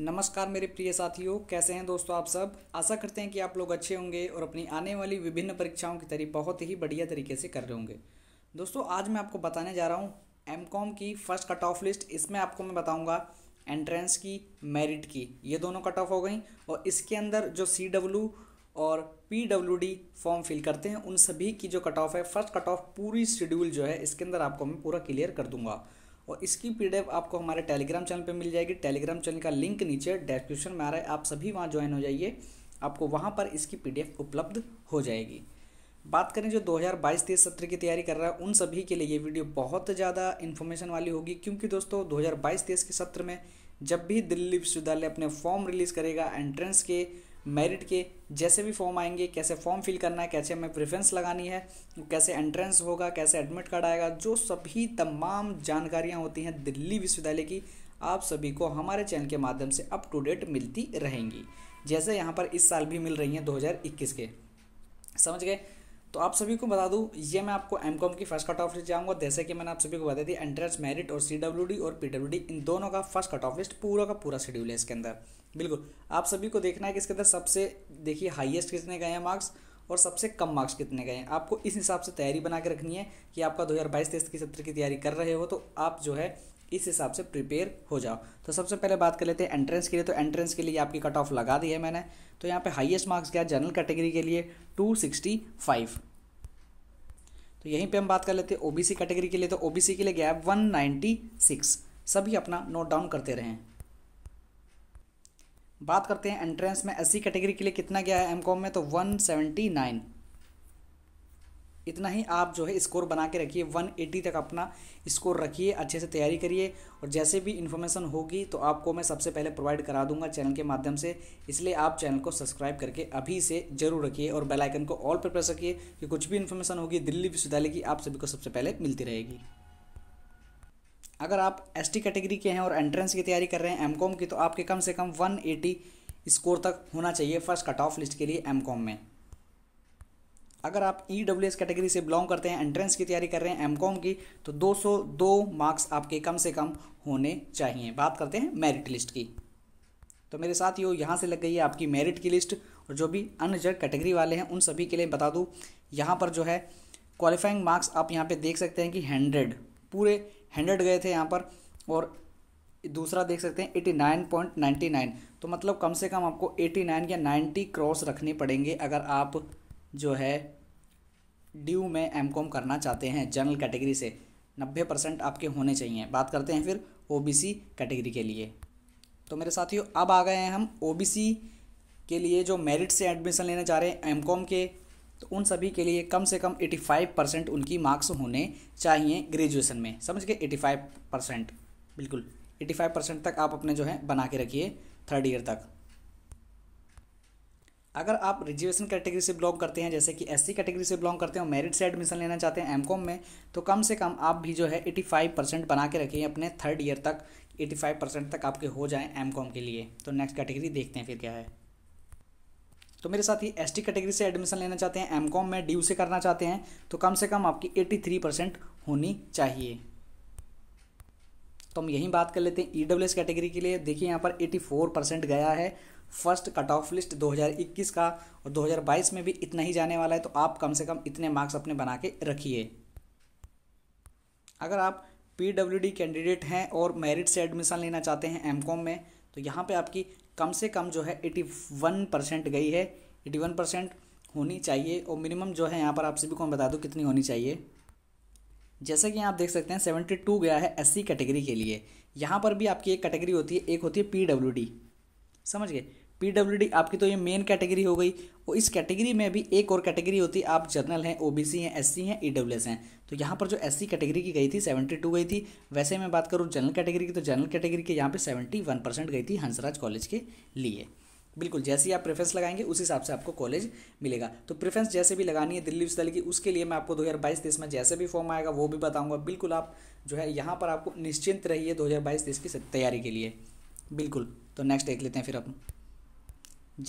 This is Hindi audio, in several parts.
नमस्कार मेरे प्रिय साथियों कैसे हैं दोस्तों आप सब आशा करते हैं कि आप लोग अच्छे होंगे और अपनी आने वाली विभिन्न परीक्षाओं की तैयारी बहुत ही बढ़िया तरीके से कर रहे होंगे दोस्तों आज मैं आपको बताने जा रहा हूँ एम कॉम की फर्स्ट कट ऑफ लिस्ट इसमें आपको मैं बताऊँगा एंट्रेंस की मेरिट की ये दोनों कट ऑफ हो गई और इसके अंदर जो सी डब्ल्यू और P W D form fill करते हैं उन सभी की जो कट ऑफ है फर्स्ट कट ऑफ पूरी शेड्यूल जो है इसके अंदर आपको मैं पूरा क्लियर कर दूंगा और इसकी पी आपको हमारे टेलीग्राम चैनल पर मिल जाएगी टेलीग्राम चैनल का लिंक नीचे डिस्क्रिप्शन में आ रहा है आप सभी वहाँ ज्वाइन हो जाइए आपको वहाँ पर इसकी पी उपलब्ध हो जाएगी बात करें जो 2022-23 सत्र की तैयारी कर रहा है उन सभी के लिए ये वीडियो बहुत ज़्यादा इन्फॉर्मेशन वाली होगी क्योंकि दोस्तों 2022-23 के सत्र में जब भी दिल्ली विश्वविद्यालय अपने फॉर्म रिलीज़ करेगा एंट्रेंस के मेरिट के जैसे भी फॉर्म आएंगे कैसे फॉर्म फिल करना है कैसे हमें प्रेफरेंस लगानी है कैसे एंट्रेंस होगा कैसे एडमिट कार्ड आएगा जो सभी तमाम जानकारियाँ होती हैं दिल्ली विश्वविद्यालय की आप सभी को हमारे चैनल के माध्यम से अप टू डेट मिलती रहेंगी जैसे यहाँ पर इस साल भी मिल रही हैं 2021 के समझ गए तो आप सभी को बता दूँ ये मैं आपको एम कॉम की फर्स्ट कट ऑफ लिस्ट जाऊँगा जैसे कि मैंने आप सभी को बता दी एंट्रेंस मेरिट और सी डब्ल्यू डी और पी डब्ल्यू डी इन दोनों का फर्स्ट कट ऑफ लिस्ट पूरा का पूरा शेड्यूल है इसके अंदर बिल्कुल आप सभी को देखना है कि इसके अंदर सबसे देखिए हाइएस्ट कितने गए हैं मार्क्स और सबसे कम मार्क्स कितने गए हैं आपको इस हिसाब से तैयारी बना के रखनी है कि आपका दो हज़ार बाईस तेईस की सत्र की तैयारी कर रहे हो तो आप जो है इस हिसाब से प्रिपेयर हो जाओ तो सबसे पहले बात कर लेते हैं एंट्रेंस के लिए तो एंट्रेंस के लिए आपकी कट ऑफ लगा दी है मैंने तो यहाँ पे हाईएस्ट मार्क्स क्या जनरल कैटेगरी के लिए 265 तो यहीं पे हम बात कर लेते हैं ओबीसी कैटेगरी के लिए तो ओबीसी के लिए गया है सिक्स सभी अपना नोट डाउन करते रहें बात करते हैं एंट्रेंस में एस कैटेगरी के लिए कितना गया है एम में तो नाइन इतना ही आप जो है स्कोर बना के रखिए 180 तक अपना स्कोर रखिए अच्छे से तैयारी करिए और जैसे भी इन्फॉर्मेशन होगी तो आपको मैं सबसे पहले प्रोवाइड करा दूंगा चैनल के माध्यम से इसलिए आप चैनल को सब्सक्राइब करके अभी से जरूर रखिए और बेल आइकन को ऑल पर प्रेस रखिए कि कुछ भी इन्फॉर्मेशन होगी दिल्ली विश्वविद्यालय की आप सभी को सबसे पहले मिलती रहेगी अगर आप एस कैटेगरी के हैं और एंट्रेंस की तैयारी कर रहे हैं एम की तो आपके कम से कम वन स्कोर तक होना चाहिए फर्स्ट कट ऑफ लिस्ट के लिए एम में अगर आप ई डब्ल्यू एस कैटेगरी से बिलोंग करते हैं एंट्रेंस की तैयारी कर रहे हैं एम कॉम की तो 202 मार्क्स आपके कम से कम होने चाहिए बात करते हैं मेरिट लिस्ट की तो मेरे साथ यो यहाँ से लग गई है आपकी मेरिट की लिस्ट और जो भी अनरिजर्व कैटेगरी वाले हैं उन सभी के लिए बता दूँ यहाँ पर जो है क्वालिफाइंग मार्क्स आप यहाँ पे देख सकते हैं कि हंड्रेड पूरे हंड्रेड गए थे यहाँ पर और दूसरा देख सकते हैं eighty nine point ninety nine तो मतलब कम से कम आपको एटी नाइन या नाइन्टी क्रॉस रखने पड़ेंगे अगर आप जो है ड्यू में एम कॉम करना चाहते हैं जनरल कैटेगरी से नब्बे परसेंट आपके होने चाहिए बात करते हैं फिर ओ बी सी कैटेगरी के लिए तो मेरे साथियों अब आ गए हैं हम ओ बी सी के लिए जो मेरिट से एडमिशन लेने जा रहे हैं एम कॉम के तो उन सभी के लिए कम से कम एटी फाइव परसेंट उनकी मार्क्स होने चाहिए ग्रेजुएसन में समझ के एटी फाइव परसेंट बिल्कुल एटी फाइव परसेंट तक आप अपने जो है बना के रखिए थर्ड ईयर तक अगर आप रिजर्वेशन कैटेगरी से बिलोंग करते हैं जैसे कि सी कैटेगरी से बिलोंग करते हैं मेरिट से एडमिशन लेना चाहते हैं एमकॉम में तो कम से कम आप भी जो है फाइव परसेंट बना के रखें अपने थर्ड ईयर तक फाइव परसेंट तक आपके हो जाएं एमकॉम के लिए तो नेक्स्ट कैटेगरी देखते हैं फिर क्या है तो मेरे साथ ही एस कैटेगरी से एडमिशन लेना चाहते हैं एम में ड्यू से करना चाहते हैं तो कम से कम आपकी परसेंट होनी चाहिए तो हम यही बात कर लेते हैं ई डब्ल्यू एस कैटेगरी के लिए देखिए यहाँ पर 84 परसेंट गया है फर्स्ट कट ऑफ लिस्ट 2021 का और 2022 में भी इतना ही जाने वाला है तो आप कम से कम इतने मार्क्स अपने बना के रखिए अगर आप पी डब्ल्यू डी कैंडिडेट हैं और मेरिट से एडमिशन लेना चाहते हैं एम कॉम में तो यहाँ पर आपकी कम से कम जो है एटी वन परसेंट गई है एटी वन परसेंट होनी चाहिए और मिनिमम जो है यहाँ पर आप सभी को मैं बता दूँ कितनी होनी चाहिए जैसा कि आप देख सकते हैं सेवेंटी टू गया है एस कैटेगरी के लिए यहाँ पर भी आपकी एक कैटेगरी होती है एक होती है पी डब्ल्यू डी समझ गए पी डब्ल्यू डी आपकी तो ये मेन कैटेगरी हो गई और इस कैटेगरी में भी एक और कैटेगरी होती है आप जनरल हैं ओ बी सी हैं एस सी हैं ई डब्ल्यू एस हैं तो यहाँ पर जो एस सी कैटेगरी की गई थी सेवेंटी टू गई थी वैसे मैं बात करूँ जनरल कैटेगरी की तो जनरल कैटेगरी के यहाँ पर सेवेंटी वन परसेंट गई थी हंसराज कॉलेज के लिए बिल्कुल जैसे ही आप प्रेफरेंस लगाएंगे उस हिसाब से आपको कॉलेज मिलेगा तो प्रेफरेंस जैसे भी लगानी है दिल्ली विश्वविद्यालय की उसके लिए मैं आपको दो हज़ार में जैसे भी फॉर्म आएगा वो भी बताऊँगा बिल्कुल आप जो है यहाँ पर आपको निश्चिंत रहिए दो हज़ार की तैयारी के लिए बिल्कुल तो नेक्स्ट देख लेते हैं फिर अपन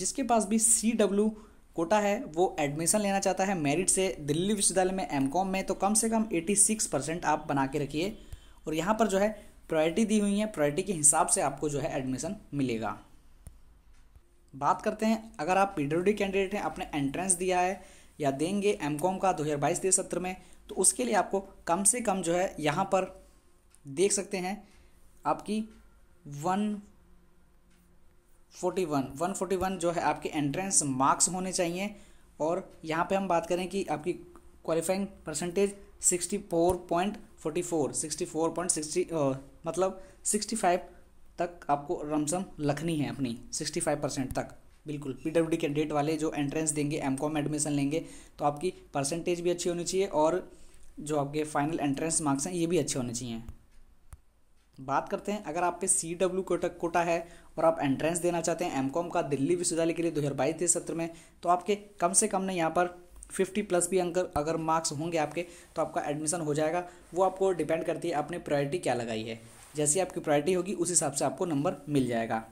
जिसके पास भी सी डब्ल्यू कोटा है वो एडमिशन लेना चाहता है मेरिट से दिल्ली विश्वविद्यालय में एम में तो कम से कम एटी परसेंट आप बना के रखिए और यहाँ पर जो है प्रायोरिटी दी हुई है प्रायोरिटी के हिसाब से आपको जो है एडमिशन मिलेगा बात करते हैं अगर आप पीडब्ल्यू कैंडिडेट हैं आपने एंट्रेंस दिया है या देंगे एम का दो हज़ार बाईस सत्र में तो उसके लिए आपको कम से कम जो है यहाँ पर देख सकते हैं आपकी one forty one one forty one जो है आपके एंट्रेंस मार्क्स होने चाहिए और यहाँ पे हम बात करें कि आपकी qualifying percentage sixty four point forty four sixty four point sixty मतलब सिक्सटी फाइव तक आपको रमसम लखनी है अपनी सिक्सटी फाइव परसेंट तक बिल्कुल पी डब्ल्यू डी कैंडिडेट वाले जो एंट्रेंस देंगे एम कॉम एडमिशन लेंगे तो आपकी परसेंटेज भी अच्छी होनी चाहिए और जो आपके फाइनल एंट्रेंस मार्क्स हैं ये भी अच्छे होने चाहिए बात करते हैं अगर आप पे सी डब्ल्यू कोटा है और आप एंट्रेंस देना चाहते हैं एम कॉम का दिल्ली विश्वविद्यालय के लिए दो हज़ार बाईस के सत्र में तो आपके कम से कम ना यहाँ पर फिफ्टी प्लस भी अंक अगर मार्क्स होंगे आपके तो आपका एडमिशन हो जाएगा वो आपको डिपेंड करती है आपने प्रायोरिटी क्या लगाई है जैसी आपकी प्रायोरिटी होगी उस हिसाब से आपको नंबर मिल जाएगा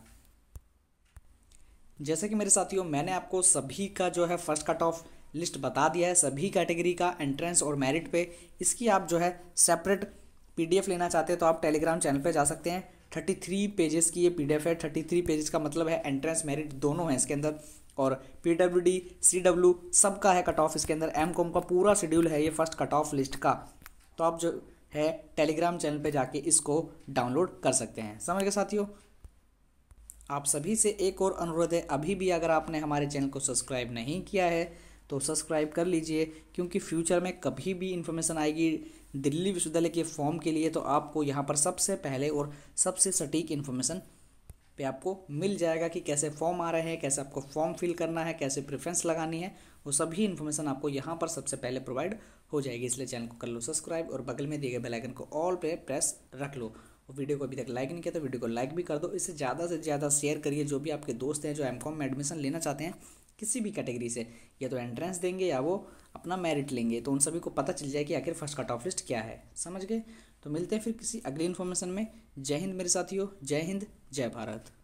जैसे कि मेरे साथियों मैंने आपको सभी का जो है फर्स्ट कट ऑफ लिस्ट बता दिया है सभी कैटेगरी का एंट्रेंस और मेरिट पे इसकी आप जो है सेपरेट पीडीएफ लेना चाहते हैं तो आप टेलीग्राम चैनल पे जा सकते हैं थर्टी थ्री पेजेस की ये पीडीएफ है थर्टी थ्री पेजेस का मतलब है एंट्रेंस मेरिट दोनों हैं इसके अंदर और P W D C W सबका है कट ऑफ इसके अंदर एम कॉम का पूरा शेड्यूल है ये फर्स्ट कट ऑफ लिस्ट का तो आप जो है टेलीग्राम चैनल पे जाके इसको डाउनलोड कर सकते हैं समझ गए साथियों आप सभी से एक और अनुरोध है अभी भी अगर आपने हमारे चैनल को सब्सक्राइब नहीं किया है तो सब्सक्राइब कर लीजिए क्योंकि फ्यूचर में कभी भी इन्फॉर्मेशन आएगी दिल्ली विश्वविद्यालय के फॉर्म के लिए तो आपको यहाँ पर सबसे पहले और सबसे सटीक इन्फॉर्मेशन पे आपको मिल जाएगा कि कैसे फॉर्म आ रहे हैं कैसे आपको फॉर्म फिल करना है कैसे प्रेफरेंस लगानी है वो सभी इन्फॉर्मेशन आपको यहाँ पर सबसे पहले प्रोवाइड हो जाएगी इसलिए चैनल को कर लो सब्सक्राइब और बगल में दिए गए बेलाइकन को ऑल पे प्रेस रख लो और वीडियो को अभी तक लाइक नहीं किया तो वीडियो को लाइक भी कर दो इसे ज़्यादा से ज़्यादा शेयर करिए जो भी आपके दोस्त हैं जो एम में एडमिशन लेना चाहते हैं किसी भी कैटेगरी से या तो एंट्रेंस देंगे या वो अपना मेरिट लेंगे तो उन सभी को पता चल जाए कि आखिर फर्स्ट कट ऑफ लिस्ट क्या है समझ गए तो मिलते हैं फिर किसी अगली इन्फॉर्मेशन में जय हिंद मेरे साथियों जय हिंद जय भारत